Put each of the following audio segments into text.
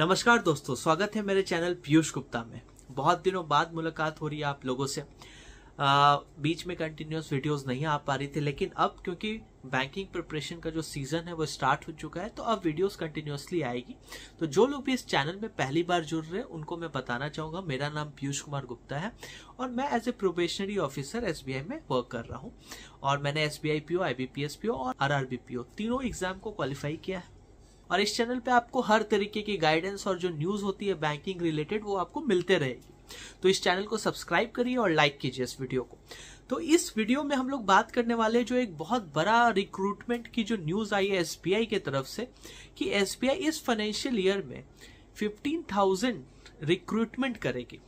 नमस्कार दोस्तों स्वागत है मेरे चैनल पीयूष गुप्ता में बहुत दिनों बाद मुलाकात हो रही है आप लोगों से आ, बीच में कंटिन्यूस वीडियोस नहीं आ पा रही थी लेकिन अब क्योंकि बैंकिंग प्रिपरेशन का जो सीजन है वो स्टार्ट हो चुका है तो अब वीडियोस कंटिन्यूसली आएगी तो जो लोग भी इस चैनल में पहली बार जुड़ रहे हैं उनको मैं बताना चाहूंगा मेरा नाम पीयूष कुमार गुप्ता है और मैं as a probationary officer S में वर्क कर रहा हूँ और मैंने S B I P O I B P S P O और R R B P O तीनों एग्जाम को क्वालिफाई किया है और इस चैनल पे आपको हर तरीके की गाइडेंस और जो न्यूज होती है बैंकिंग रिलेटेड वो आपको मिलते रहेगी तो इस चैनल को सब्सक्राइब करिए और लाइक कीजिए इस वीडियो को तो इस वीडियो में हम लोग बात करने वाले जो एक बहुत बड़ा रिक्रूटमेंट की जो न्यूज आई है एसबीआई के तरफ से कि एसबीआई इस फाइनेंशियल ईयर में 15,000 रिक्रूटमेंट करेगी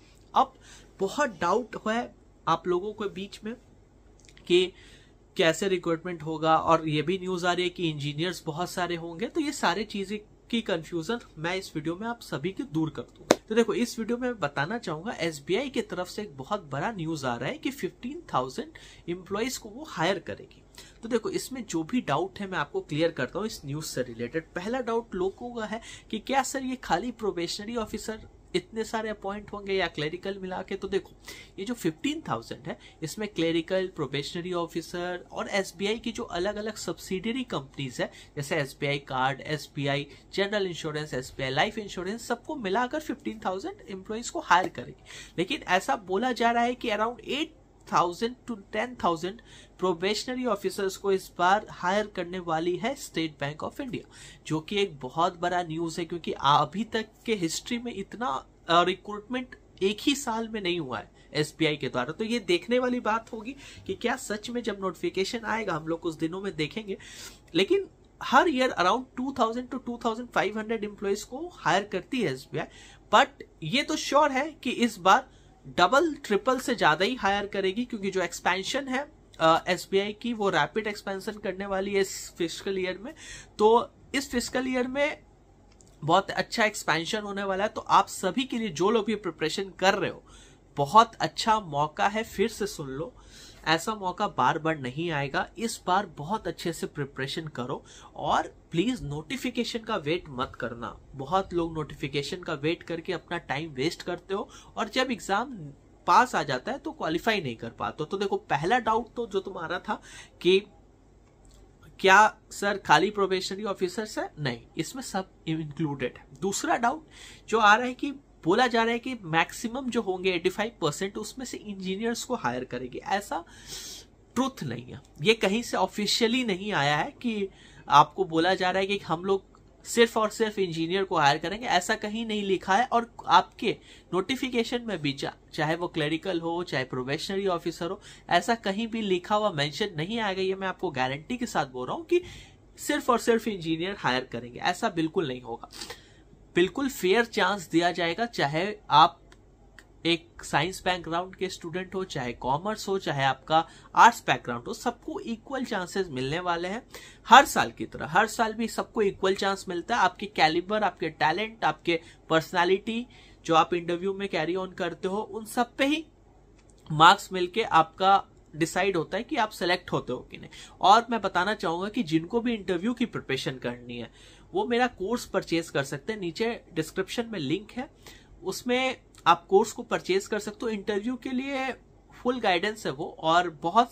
अब बहुत डाउट है आप लोगों के बीच में कि कैसे रिक्रूटमेंट होगा और ये भी न्यूज आ रही है कि इंजीनियर्स बहुत सारे होंगे तो ये सारी चीजें की कंफ्यूजन मैं इस वीडियो में आप सभी के दूर कर दूंगा तो देखो इस वीडियो में बताना चाहूंगा एस की तरफ से एक बहुत बड़ा न्यूज आ रहा है कि 15,000 इम्प्लॉयज को वो हायर करेगी तो देखो इसमें जो भी डाउट है मैं आपको क्लियर करता हूँ इस न्यूज से रिलेटेड पहला डाउट लोगों का है कि क्या सर ये खाली प्रोबेशनरी ऑफिसर इतने सारे अपॉइंट होंगे या क्लेरिकल मिला के तो देखो ये जो फिफ्टीन थाउजेंड है इसमें क्लेरिकल प्रोबेशनरी ऑफिसर और एस की जो अलग अलग सब्सिडरी कंपनीज है जैसे S card S general insurance S life insurance सबको मिलाकर फिफ्टीन थाउजेंड को हायर करेगी लेकिन ऐसा बोला जा रहा है कि around eight thousand to ten thousand probationary officers को इस बार हायर करने वाली है स्टेट बैंक ऑफ इंडिया जो कि एक बहुत बड़ा न्यूज है क्योंकि अभी तक के हिस्ट्री में इतना रिक्रूटमेंट एक ही साल में नहीं हुआ है एसबीआई के द्वारा तो ये देखने वाली बात होगी कि क्या सच में जब नोटिफिकेशन आएगा हम लोग कुछ दिनों में देखेंगे लेकिन हर ईयर अराउंड 2000 टू 2500 थाउजेंड को हायर करती है एसबीआई बट ये तो श्योर है कि इस बार डबल ट्रिपल से ज्यादा ही हायर करेगी क्योंकि जो एक्सपेंशन है एस uh, की वो रैपिड एक्सपेंशन करने वाली है इस फिजिकल ईयर में तो इस फिजिकल ईयर में बहुत अच्छा एक्सपेंशन होने वाला है तो आप सभी के लिए जो लोग भी प्रिपरेशन कर रहे हो बहुत अच्छा मौका है फिर से सुन लो ऐसा मौका बार बार नहीं आएगा इस बार बहुत अच्छे से प्रिपरेशन करो और प्लीज नोटिफिकेशन का वेट मत करना बहुत लोग नोटिफिकेशन का वेट करके अपना टाइम वेस्ट करते हो और जब एग्जाम पास आ जाता है तो क्वालिफाई नहीं कर पाते तो देखो पहला डाउट तो जो तुम्हारा था कि क्या सर खाली प्रोबेशनरी ऑफिसर्स है नहीं इसमें सब इंक्लूडेड है दूसरा डाउट जो आ रहा है कि बोला जा रहा है कि मैक्सिमम जो होंगे 85 परसेंट उसमें से इंजीनियर्स को हायर करेगी ऐसा ट्रूथ नहीं है ये कहीं से ऑफिशियली नहीं आया है कि आपको बोला जा रहा है कि हम लोग सिर्फ और सिर्फ इंजीनियर को हायर करेंगे ऐसा कहीं नहीं लिखा है और आपके नोटिफिकेशन में भी चाहे वो क्लरिकल हो चाहे प्रोबेशनरी ऑफिसर हो ऐसा कहीं भी लिखा हुआ मेंशन नहीं आएगा ये मैं आपको गारंटी के साथ बोल रहा हूँ कि सिर्फ और सिर्फ इंजीनियर हायर करेंगे ऐसा बिल्कुल नहीं होगा बिल्कुल फेयर चांस दिया जाएगा चाहे आप एक साइंस बैकग्राउंड के स्टूडेंट हो चाहे कॉमर्स हो चाहे आपका आर्ट्स बैकग्राउंड हो सबको इक्वल चांसेस मिलने वाले हैं हर साल की तरह हर साल भी सबको इक्वल चांस मिलता है आपके कैलिबर आपके टैलेंट आपके पर्सनालिटी जो आप इंटरव्यू में कैरी ऑन करते हो उन सब पे ही मार्क्स मिलके आपका डिसाइड होता है कि आप सेलेक्ट होते हो कि नहीं और मैं बताना चाहूंगा कि जिनको भी इंटरव्यू की प्रिपरेशन करनी है वो मेरा कोर्स परचेज कर सकते हैं नीचे डिस्क्रिप्शन में लिंक है उसमें आप कोर्स को परचेज कर सकते हो इंटरव्यू के लिए फुल गाइडेंस है वो और बहुत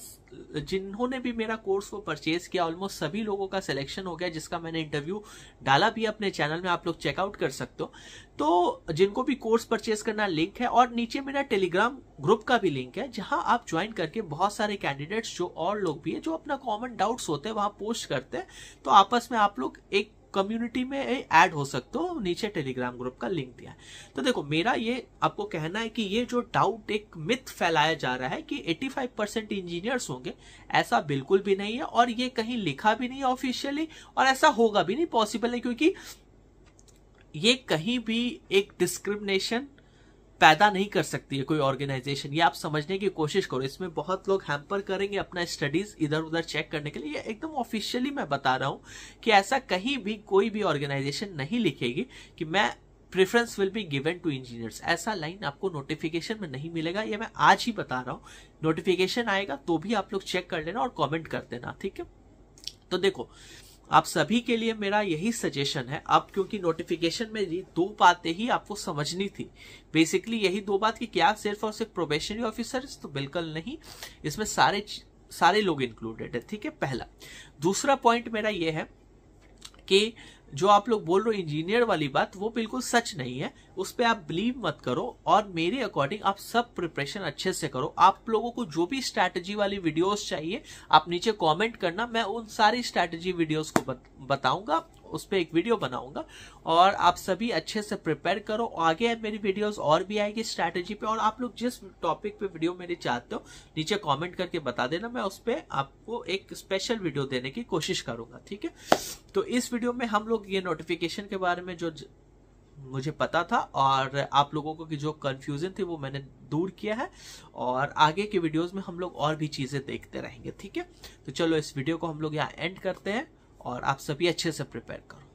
जिन्होंने भी मेरा कोर्स को परचेज किया ऑलमोस्ट सभी लोगों का सिलेक्शन हो गया जिसका मैंने इंटरव्यू डाला भी अपने चैनल में आप लोग चेकआउट कर सकते हो तो जिनको भी कोर्स परचेज करना लिंक है और नीचे मेरा टेलीग्राम ग्रुप का भी लिंक है जहां आप ज्वाइन करके बहुत सारे कैंडिडेट्स जो और लोग भी है जो अपना कॉमन डाउट्स होते हैं वहां पोस्ट करते हैं तो आपस में आप लोग एक कम्युनिटी में ऐड हो सकते हो नीचे टेलीग्राम ग्रुप का लिंक दिया है तो देखो मेरा ये आपको कहना है कि ये जो डाउट एक मिथ फैलाया जा रहा है कि 85 परसेंट इंजीनियर्स होंगे ऐसा बिल्कुल भी नहीं है और ये कहीं लिखा भी नहीं है ऑफिशियली और ऐसा होगा भी नहीं पॉसिबल है क्योंकि ये कहीं भी एक डिस्क्रिमिनेशन पैदा नहीं कर सकती है कोई ऑर्गेनाइजेशन ये आप समझने की कोशिश करो इसमें बहुत लोग हैम्पर करेंगे अपना स्टडीज इधर उधर चेक करने के लिए एकदम ऑफिशियली मैं बता रहा हूँ कि ऐसा कहीं भी कोई भी ऑर्गेनाइजेशन नहीं लिखेगी कि मैं preference will be given to engineers ऐसा लाइन आपको नोटिफिकेशन में नहीं मिलेगा ये मैं आज ही बता रहा हूँ नोटिफिकेशन आएगा तो भी आप लोग चेक कर लेना और कॉमेंट कर देना ठीक है तो देखो आप सभी के लिए मेरा यही सजेशन है आप क्योंकि नोटिफिकेशन में दो बातें ही आपको समझनी थी बेसिकली यही दो बात कि क्या सिर्फ और सिर्फ प्रोबेशनरी ऑफिसर तो बिल्कुल नहीं इसमें सारे सारे लोग इंक्लूडेड है ठीक है पहला दूसरा पॉइंट मेरा ये है कि जो आप लोग बोल रहे हो इंजीनियर वाली बात वो बिल्कुल सच नहीं है उस पर आप बिलीव मत करो और मेरे अकॉर्डिंग आप सब प्रिपरेशन अच्छे से करो आप लोगों को जो भी स्ट्रैटेजी वाली वीडियोस चाहिए आप नीचे कमेंट करना मैं उन सारी स्ट्रैटेजी वीडियोस को बत, बताऊंगा उस पर एक वीडियो बनाऊंगा और आप सभी अच्छे से प्रिपेयर करो आगे मेरी वीडियोस और भी आएगी स्ट्रैटेजी पे और आप लोग जिस टॉपिक पे वीडियो मेरी चाहते हो नीचे कमेंट करके बता देना मैं उस पर आपको एक स्पेशल वीडियो देने की कोशिश करूंगा ठीक है तो इस वीडियो में हम लोग ये नोटिफिकेशन के बारे में जो मुझे पता था और आप लोगों को कि जो कन्फ्यूजन थी वो मैंने दूर किया है और आगे के वीडियोस में हम लोग और भी चीज़ें देखते रहेंगे ठीक है तो चलो इस वीडियो को हम लोग यहाँ एंड करते हैं और आप सभी अच्छे से प्रिपेयर करो